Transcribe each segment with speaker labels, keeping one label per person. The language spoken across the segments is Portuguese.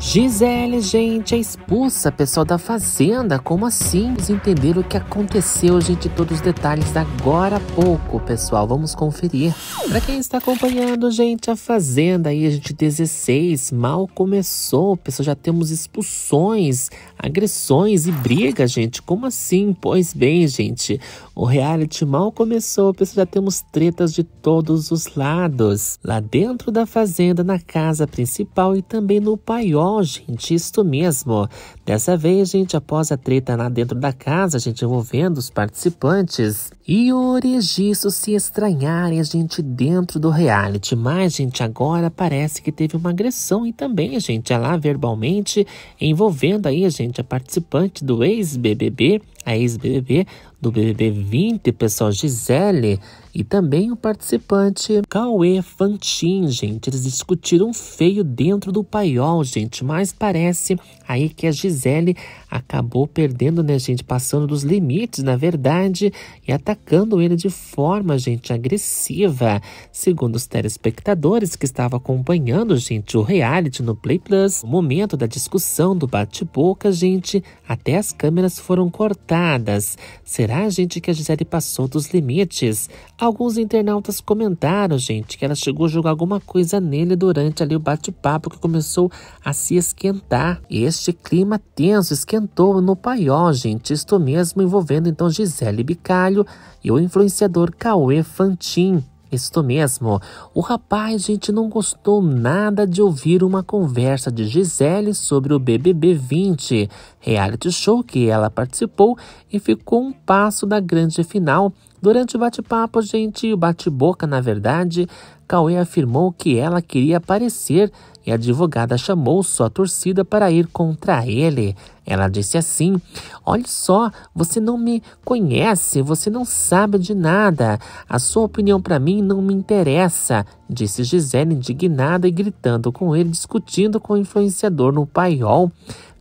Speaker 1: Gisele, gente, é expulsa, pessoal da Fazenda. Como assim? Vamos entender o que aconteceu, gente, todos os detalhes agora há pouco, pessoal. Vamos conferir. Para quem está acompanhando, gente, a Fazenda aí, a gente, 16, mal começou, pessoal. Já temos expulsões, agressões e brigas, gente. Como assim? Pois bem, gente, o reality mal começou, pessoal. Já temos tretas de todos os lados. Lá dentro da Fazenda, na casa principal e também no paiol ó, gente, isso mesmo. Dessa vez, gente, após a treta lá dentro da casa, gente, envolvendo os participantes e o registro se estranharem, gente, dentro do reality. Mas, gente, agora parece que teve uma agressão e também, gente, é lá verbalmente envolvendo aí, gente, a participante do ex-BBB a ex-BBB do BBB 20, pessoal, Gisele, e também o participante Cauê Fantin, gente. Eles discutiram feio dentro do paiol, gente, mas parece aí que a Gisele acabou perdendo, né, gente, passando dos limites, na verdade, e atacando ele de forma, gente, agressiva. Segundo os telespectadores que estavam acompanhando, gente, o reality no Play Plus, o momento da discussão do bate-boca, gente, até as câmeras foram cortadas pesadas. Será, gente, que a Gisele passou dos limites? Alguns internautas comentaram, gente, que ela chegou a jogar alguma coisa nele durante ali o bate-papo que começou a se esquentar. Este clima tenso esquentou no paiol, gente. Isto mesmo envolvendo então Gisele Bicalho e o influenciador Cauê Fantin. Isto mesmo, o rapaz, gente, não gostou nada de ouvir uma conversa de Gisele sobre o BBB 20, reality show que ela participou e ficou um passo da grande final. Durante o bate-papo, gente, o bate-boca, na verdade, Cauê afirmou que ela queria aparecer e a advogada chamou sua torcida para ir contra ele. Ela disse assim: Olha só, você não me conhece, você não sabe de nada. A sua opinião para mim não me interessa, disse Gisele indignada e gritando com ele, discutindo com o influenciador no paiol.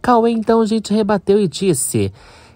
Speaker 1: Cauê então gente rebateu e disse: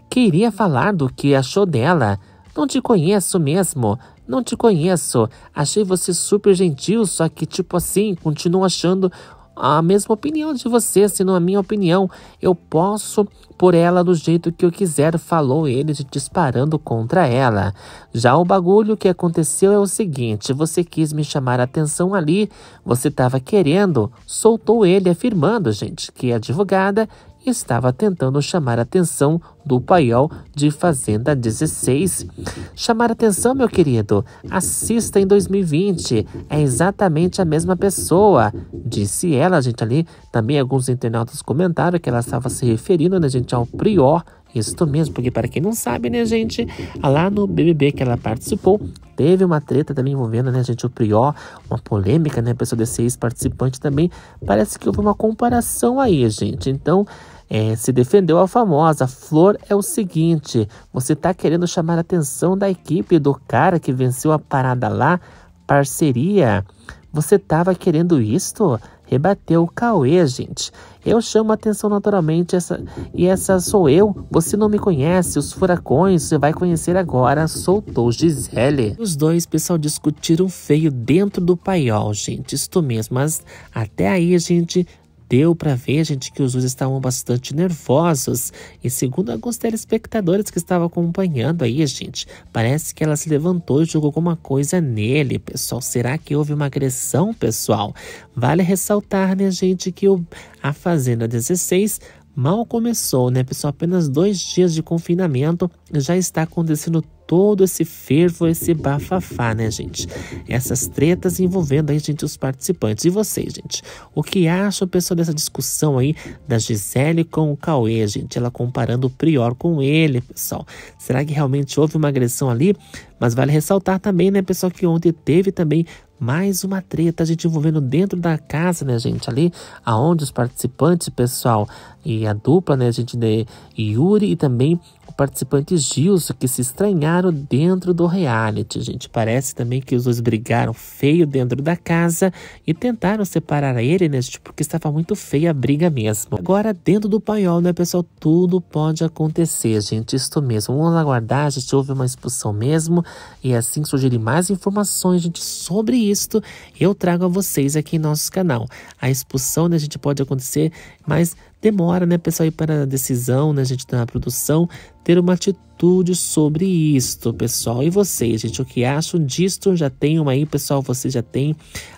Speaker 1: Queria falar do que achou dela. Não te conheço mesmo, não te conheço. Achei você super gentil, só que, tipo assim, continuo achando a mesma opinião de você, se não a minha opinião. Eu posso por ela do jeito que eu quiser, falou ele, disparando contra ela. Já o bagulho que aconteceu é o seguinte: você quis me chamar a atenção ali, você estava querendo, soltou ele, afirmando, gente, que a é advogada estava tentando chamar a atenção do paiol de Fazenda 16. Chamar atenção, meu querido, assista em 2020, é exatamente a mesma pessoa, disse ela, a gente, ali também alguns internautas comentaram que ela estava se referindo, né, gente, ao prior, isso mesmo, porque para quem não sabe, né, gente, lá no BBB que ela participou, teve uma treta também envolvendo, né, gente, o Prior, uma polêmica, né, a pessoa desse ex-participante também, parece que houve uma comparação aí, gente, então é, se defendeu a famosa. Flor é o seguinte: você tá querendo chamar a atenção da equipe do cara que venceu a parada lá, parceria. Você tava querendo isto? Rebateu o Cauê, gente. Eu chamo a atenção naturalmente essa, e essa sou eu. Você não me conhece, os furacões, você vai conhecer agora, soltou Gisele. Os dois, pessoal, discutiram feio dentro do paiol, gente. Isto mesmo, mas até aí, gente, Deu para ver, gente, que os dois estavam bastante nervosos. E segundo alguns telespectadores que estavam acompanhando aí, gente, parece que ela se levantou e jogou alguma coisa nele, pessoal. Será que houve uma agressão, pessoal? Vale ressaltar, né, gente, que o, a Fazenda 16 mal começou, né, pessoal? Apenas dois dias de confinamento já está acontecendo todo esse fervo, esse bafafá, né, gente? Essas tretas envolvendo aí, gente, os participantes. E vocês, gente? O que acha, pessoal, dessa discussão aí da Gisele com o Cauê, gente? Ela comparando o Prior com ele, pessoal. Será que realmente houve uma agressão ali? Mas vale ressaltar também, né, pessoal, que ontem teve também mais uma treta, a gente envolvendo dentro da casa, né, gente? Ali aonde os participantes, pessoal, e a dupla, né, a gente de Yuri e também o participante Gilson, que se estranharam dentro do reality, gente. Parece também que os dois brigaram feio dentro da casa e tentaram separar ele, né, gente, porque estava muito feia a briga mesmo. Agora, dentro do paiol, né, pessoal, tudo pode acontecer, gente, isto mesmo. Vamos aguardar, a gente houve uma expulsão mesmo e assim surgirem mais informações, gente, sobre isso Cristo, eu trago a vocês aqui em nosso canal. A expulsão né, a gente pode acontecer, mas demora, né, pessoal, ir para a decisão, né, gente, da tá produção, ter uma atitude sobre isto, pessoal. E vocês, gente, o que acham disto? Já tem uma aí, pessoal? Você já tem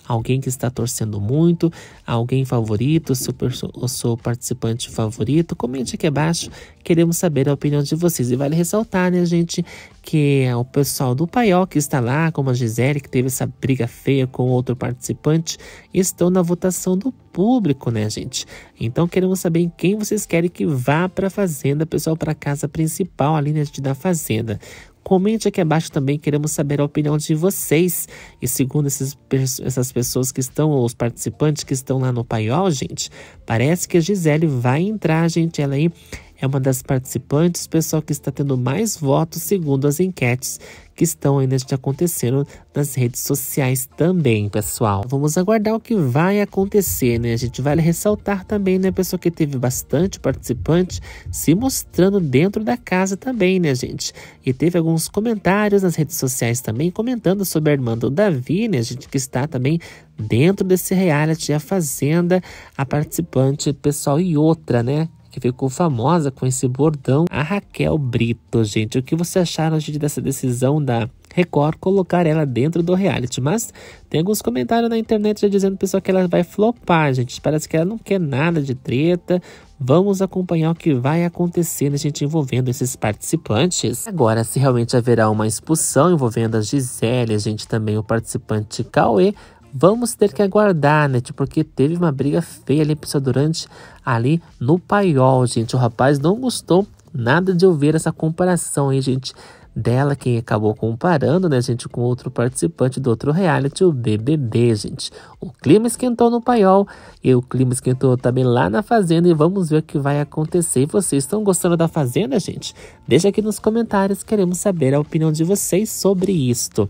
Speaker 1: alguém que está torcendo muito, alguém favorito, seu, o seu participante favorito? Comente aqui abaixo, queremos saber a opinião de vocês. E vale ressaltar, né, gente, que é o pessoal do Paiol que está lá, como a Gisele, que teve essa briga feia com outro participante, estão na votação do público, né, gente? Então queremos saber quem vocês querem que vá para a fazenda, pessoal, para a casa principal ali, né, da fazenda. Comente aqui abaixo também, queremos saber a opinião de vocês. E segundo esses, essas pessoas que estão, os participantes que estão lá no paiol, gente, parece que a Gisele vai entrar, gente, ela aí é uma das participantes, pessoal que está tendo mais votos segundo as enquetes que estão ainda acontecendo nas redes sociais também, pessoal. Vamos aguardar o que vai acontecer, né? A gente vale ressaltar também, né, pessoal que teve bastante participante se mostrando dentro da casa também, né, gente? E teve alguns comentários nas redes sociais também comentando sobre a irmã do Davi, né, gente, que está também dentro desse reality, a Fazenda, a participante, pessoal, e outra, né? que ficou famosa com esse bordão, a Raquel Brito, gente. O que você acharam, gente, dessa decisão da Record colocar ela dentro do reality. Mas tem alguns comentários na internet já dizendo pessoal que ela vai flopar, gente. Parece que ela não quer nada de treta. Vamos acompanhar o que vai acontecer, né, gente, envolvendo esses participantes. Agora, se realmente haverá uma expulsão envolvendo a Gisele, a gente também o participante Cauê, Vamos ter que aguardar, né? Tipo, porque teve uma briga feia ali, pessoal, durante ali no paiol, gente. O rapaz não gostou nada de ouvir essa comparação, hein, gente? dela quem acabou comparando, né, gente, com outro participante do outro reality, o BBB, gente. O clima esquentou no paiol e o clima esquentou também lá na Fazenda e vamos ver o que vai acontecer. Vocês estão gostando da Fazenda, gente? Deixa aqui nos comentários, queremos saber a opinião de vocês sobre isto.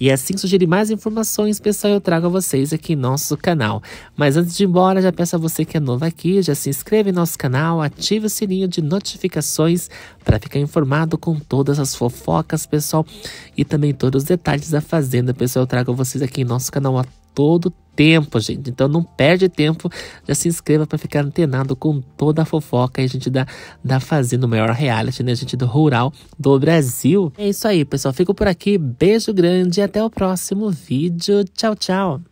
Speaker 1: E assim sugerir mais informações, pessoal, eu trago a vocês aqui em nosso canal. Mas antes de ir embora, já peço a você que é novo aqui, já se inscreve em nosso canal, ative o sininho de notificações para ficar informado com todas as fofocas fofocas, pessoal, e também todos os detalhes da fazenda, pessoal. Eu trago vocês aqui em nosso canal a todo tempo, gente. Então não perde tempo, já se inscreva para ficar antenado com toda a fofoca a gente, da, da Fazenda, o maior reality, né, gente, do rural do Brasil. É isso aí, pessoal. Fico por aqui. Beijo grande e até o próximo vídeo. Tchau, tchau.